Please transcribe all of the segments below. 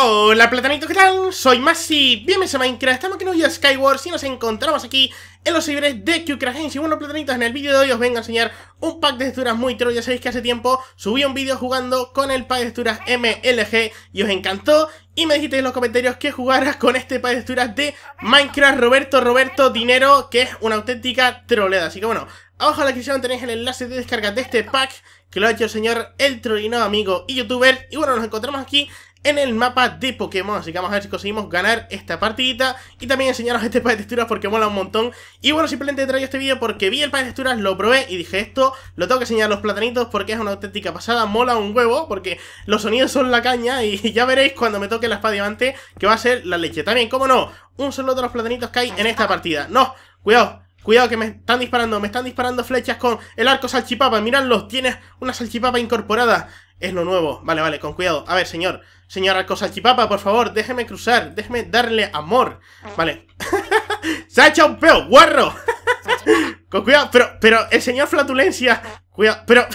Hola platanito, ¿qué tal? Soy Masi, bienvenidos a Minecraft, estamos aquí en un Skyward y nos encontramos aquí en los ciberes de QCrash Y bueno platanitos, en el vídeo de hoy os vengo a enseñar un pack de texturas muy troll Ya sabéis que hace tiempo subí un vídeo jugando con el pack de texturas MLG y os encantó Y me dijisteis en los comentarios que jugaras con este pack de texturas de Minecraft Roberto Roberto Dinero Que es una auténtica troleada, así que bueno, abajo en la descripción tenéis el enlace de descarga de este pack que lo ha hecho el señor El Trollino, amigo y youtuber. Y bueno, nos encontramos aquí en el mapa de Pokémon. Así que vamos a ver si conseguimos ganar esta partidita y también enseñaros este pack de texturas porque mola un montón. Y bueno, simplemente traigo este vídeo porque vi el pack de texturas, lo probé y dije esto, lo tengo que enseñar a los platanitos porque es una auténtica pasada, mola un huevo porque los sonidos son la caña y ya veréis cuando me toque la espada diamante que va a ser la leche. También, como no, un solo de los platanitos que hay en esta partida. No, cuidado. Cuidado que me están disparando, me están disparando flechas con el arco salchipapa. Miradlo, tiene una salchipapa incorporada. Es lo nuevo. Vale, vale, con cuidado. A ver, señor. Señora chipapa por favor, déjeme cruzar. Déjeme darle amor. Vale. ¡Se ha echado un peo, guarro! con cuidado, pero, pero el señor Flatulencia. Cuidado, pero.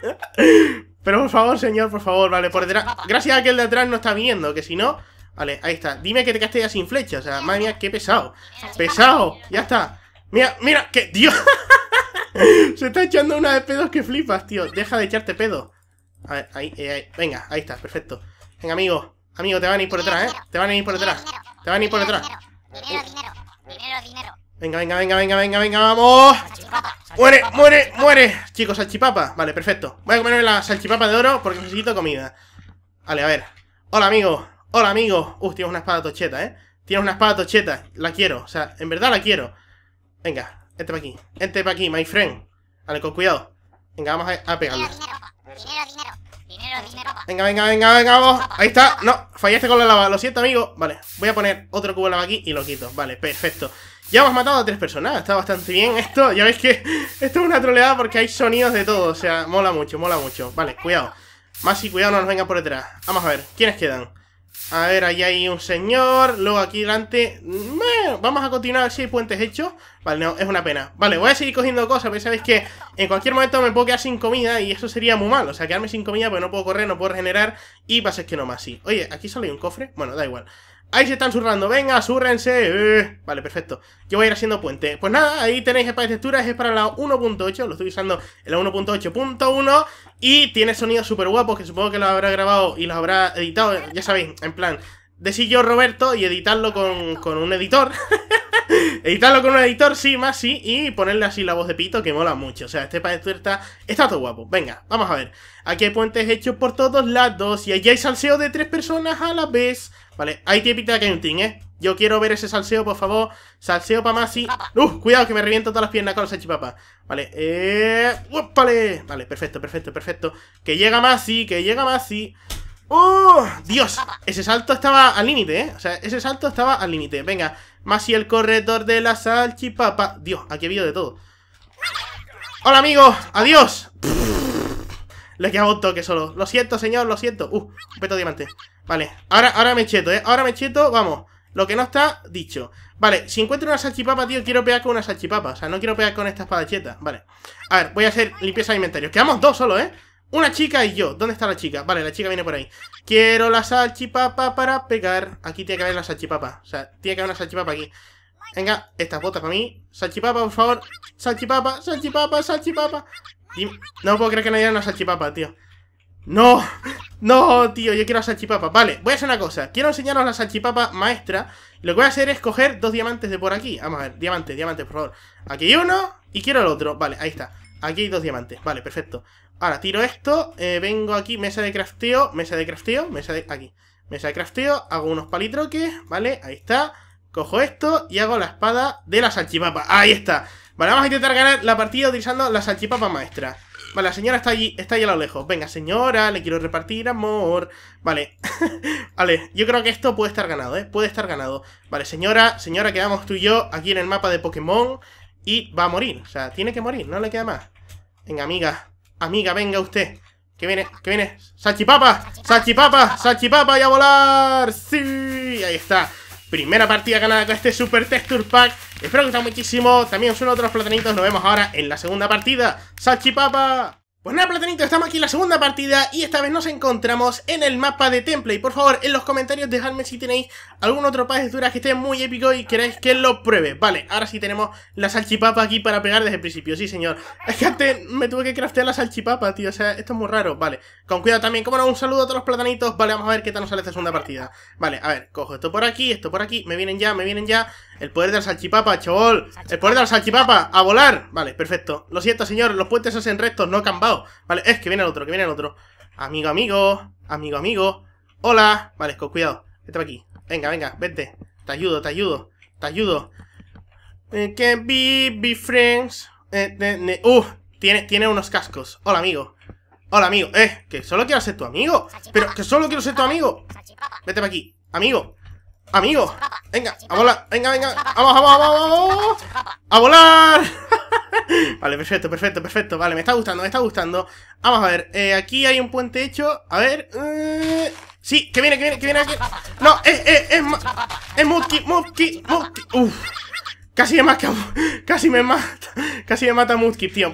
pero por favor, señor, por favor, vale, por detrás. Gracias a que el de atrás no está viendo, que si no. Vale, ahí está. Dime que te ya sin flecha. O sea, madre mía, qué pesado. Pesado, ya está. Mira, mira, que. Dios. Se está echando una de pedos que flipas, tío. Deja de echarte pedo. A ver, ahí, ahí, eh, ahí. Venga, ahí está, perfecto. Venga, amigo. Amigo, te van a ir por detrás, ¿eh? Te van a ir por detrás. Te van a ir por detrás. Dinero, dinero. Dinero, dinero. Venga, venga, venga, venga, venga, venga, vamos. Salchipapa, muere, muere, muere. Chicos, salchipapa. Vale, perfecto. Voy a comerme la salchipapa de oro porque necesito comida. Vale, a ver. Hola, amigo. Hola, amigo. Uf, uh, tienes una espada tocheta, ¿eh? Tienes una espada tocheta. La quiero. O sea, en verdad la quiero. Venga, este para aquí. Este para aquí, my friend. Vale, con cuidado. Venga, vamos a, a dinero, Venga, venga, venga, venga, vos Ahí está. No, fallaste con la lava. Lo siento, amigo. Vale, voy a poner otro cubo de lava aquí y lo quito. Vale, perfecto. Ya hemos matado a tres personas. Está bastante bien esto. Ya veis que esto es una troleada porque hay sonidos de todo. O sea, mola mucho, mola mucho. Vale, cuidado. Más y cuidado no nos venga por detrás. Vamos a ver, ¿quiénes quedan? A ver, ahí hay un señor. Luego aquí delante. vamos a continuar si puentes hechos. Vale, no, es una pena. Vale, voy a seguir cogiendo cosas, pero sabéis que en cualquier momento me puedo quedar sin comida y eso sería muy malo. O sea, quedarme sin comida, pues no puedo correr, no puedo regenerar y pasa es que no más. Sí. Oye, aquí sale un cofre. Bueno, da igual. Ahí se están surrando, venga, surrense eh. Vale, perfecto, yo voy a ir haciendo puente Pues nada, ahí tenéis el de texturas, es para la 1.8 Lo estoy usando en la 1.8.1 Y tiene sonidos súper guapos Que supongo que los habrá grabado y los habrá editado Ya sabéis, en plan, decir yo Roberto Y editarlo con, con un editor Editarlo con un editor, sí, más sí, y ponerle así la voz de pito que mola mucho. O sea, este de este está, está todo guapo. Venga, vamos a ver. Aquí hay puentes hechos por todos lados y allí hay salseo de tres personas a la vez. Vale, hay que evitar que hay un team, ¿eh? Yo quiero ver ese salseo, por favor. Salseo para Masi y... ¡Uh! Cuidado, que me reviento todas las piernas con los papá Vale, eh... ¡Uf! Vale, perfecto, perfecto, perfecto. Que llega Masi, que llega Masi ¡Oh! ¡Dios! Ese salto estaba al límite, ¿eh? O sea, ese salto estaba al límite. Venga, más y el corredor de la salchipapa. Dios, aquí ha habido de todo. ¡Hola, amigos! ¡Adiós! Le quedado un toque solo. Lo siento, señor, lo siento. ¡Uh! Un peto diamante. Vale, ahora, ahora me cheto, ¿eh? Ahora me cheto, vamos. Lo que no está, dicho. Vale, si encuentro una salchipapa, tío, quiero pegar con una salchipapa. O sea, no quiero pegar con esta espadacheta. Vale. A ver, voy a hacer limpieza de inventario. Quedamos dos solo, ¿eh? Una chica y yo. ¿Dónde está la chica? Vale, la chica viene por ahí. Quiero la salchipapa para pegar. Aquí tiene que haber la salchipapa. O sea, tiene que haber una salchipapa aquí. Venga, estas botas para mí. Salchipapa, por favor. Salchipapa, salchipapa, salchipapa. No puedo creer que no haya una salchipapa, tío. No, no, tío, yo quiero la salchipapa. Vale, voy a hacer una cosa. Quiero enseñaros la salchipapa maestra. Lo que voy a hacer es coger dos diamantes de por aquí. Vamos a ver, diamante diamante por favor. Aquí hay uno y quiero el otro. Vale, ahí está. Aquí hay dos diamantes. Vale, perfecto. Ahora, tiro esto, eh, vengo aquí, mesa de crafteo, mesa de crafteo, mesa de... aquí. Mesa de crafteo, hago unos palitroques, ¿vale? Ahí está. Cojo esto y hago la espada de la salchipapa. Ahí está. Vale, vamos a intentar ganar la partida utilizando la salchipapa maestra. Vale, la señora está allí, está allí a lo lejos. Venga, señora, le quiero repartir amor. Vale. vale, yo creo que esto puede estar ganado, ¿eh? Puede estar ganado. Vale, señora, señora, quedamos tú y yo aquí en el mapa de Pokémon. Y va a morir. O sea, tiene que morir, no le queda más. Venga, amiga. Amiga, venga usted. Que viene, que viene. Sachipapa Sachipapa Sachipapa ¡Y a volar! ¡Sí! Ahí está. Primera partida ganada con este Super Texture Pack. Espero que os muchísimo. También son otros platanitos. Nos vemos ahora en la segunda partida. Sachipapa pues nada, platanitos, estamos aquí en la segunda partida y esta vez nos encontramos en el mapa de Temple. Y por favor, en los comentarios dejadme si tenéis algún otro país de dura que esté muy épico y queréis que lo pruebe. Vale, ahora sí tenemos la salchipapa aquí para pegar desde el principio, sí señor. Es que antes me tuve que craftear la salchipapa, tío, o sea, esto es muy raro. Vale, con cuidado también, como no, un saludo a todos los platanitos. Vale, vamos a ver qué tal nos sale esta segunda partida. Vale, a ver, cojo esto por aquí, esto por aquí, me vienen ya, me vienen ya... El poder de la salchipapa, chaval. El poder de la salchipapa. A volar. Vale, perfecto. Lo siento, señor. Los puentes hacen rectos, no cambados. Vale, es que viene el otro, que viene el otro. Amigo, amigo. Amigo, amigo. Hola. Vale, con cuidado. Vete para aquí. Venga, venga, vete. Te ayudo, te ayudo. Te ayudo. Eh, can be, be friends. uh, tiene, tiene unos cascos. Hola, amigo. Hola, amigo. Eh, que solo quiero ser tu amigo. Pero que solo quiero ser tu amigo. Vete para aquí. Amigo, ¡Amigo! ¡Venga! ¡A volar! ¡Venga, venga, a volar, venga, venga, vamos, vamos, vamos, vamos, a volar. vale, perfecto, perfecto, perfecto, vale, me está gustando, me está gustando. Vamos a ver, eh, aquí hay un puente hecho, a ver, eh, sí, que viene, que viene, que viene aquí. No, es, es, es, es Muki, Muki, ¡Uf! Casi me, mata, casi me mata, casi me mata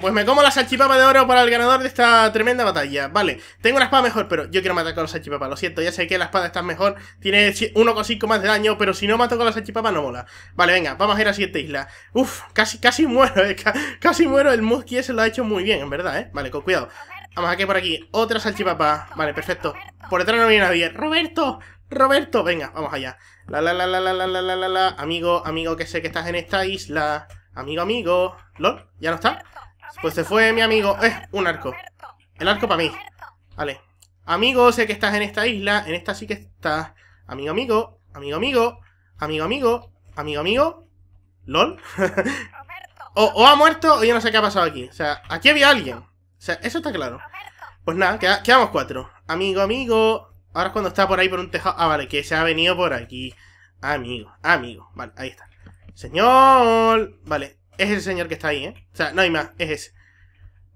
Pues me como la salchipapa de oro para el ganador de esta tremenda batalla. Vale, tengo una espada mejor, pero yo quiero matar con la salchipapa. Lo siento, ya sé que la espada está mejor, tiene 1,5 más de daño, pero si no mato con la salchipapa no mola. Vale, venga, vamos a ir a la siguiente isla. Uf, casi, casi muero, eh, casi muero. El Mudkip se lo ha hecho muy bien, en verdad, eh. Vale, con cuidado. Vamos a que por aquí, otra salchipapa. Vale, perfecto. Por detrás no viene nadie. ¡Roberto! Roberto, venga, vamos allá. La la la la la la la la la Amigo, amigo, que sé que estás en esta isla. Amigo, amigo. ¿Lol? ¿Ya no está? Pues se fue mi amigo. Eh, un arco. El arco para mí. Vale. Amigo, sé que estás en esta isla. En esta sí que estás. Amigo, amigo. Amigo, amigo. Amigo, amigo. Amigo, amigo. ¿Lol? o, o, ha muerto o yo no sé qué ha pasado aquí. O sea, aquí había alguien. O sea, eso está claro. Pues nada, quedamos cuatro. Amigo, amigo. Ahora es cuando está por ahí por un tejado. Ah, vale, que se ha venido por aquí. Amigo, amigo. Vale, ahí está. Señor. Vale, es el señor que está ahí, ¿eh? O sea, no hay más, es ese.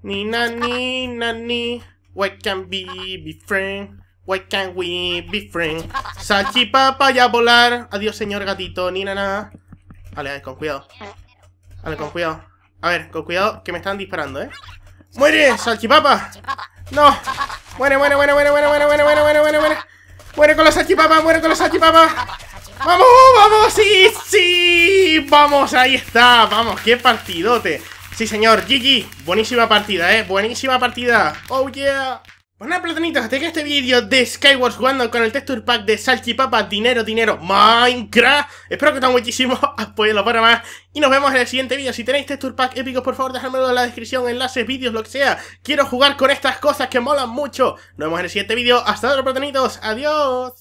Ni na ni na ni. Why can't we be friends? Why can't we be friends? Salchipapa ya volar. Adiós, señor gatito. Ni na Vale, a ver, con cuidado. Vale, con cuidado. A ver, con cuidado, que me están disparando, ¿eh? ¡Muere, salchipapa! ¡No! ¡Muere, muere, muere, bueno, bueno, muere, muere, muere, muere, muere, muere! muere con los salchipapas, muere con los salchipapas! ¡Vamos, vamos! ¡Sí, sí! ¡Vamos, ahí está! ¡Vamos, qué partidote! Sí, señor, gigi. buenísima partida, ¿eh? Buenísima partida. ¡Oh, yeah! Bueno platanitos, hasta que este vídeo de Skywars, jugando con el texture pack de papa dinero, dinero, Minecraft. Espero que tengan muchísimo apoyo para más. Y nos vemos en el siguiente vídeo. Si tenéis texture pack épicos, por favor, dejadmelo en la descripción, enlaces, vídeos, lo que sea. Quiero jugar con estas cosas que molan mucho. Nos vemos en el siguiente vídeo. Hasta luego platanitos, adiós.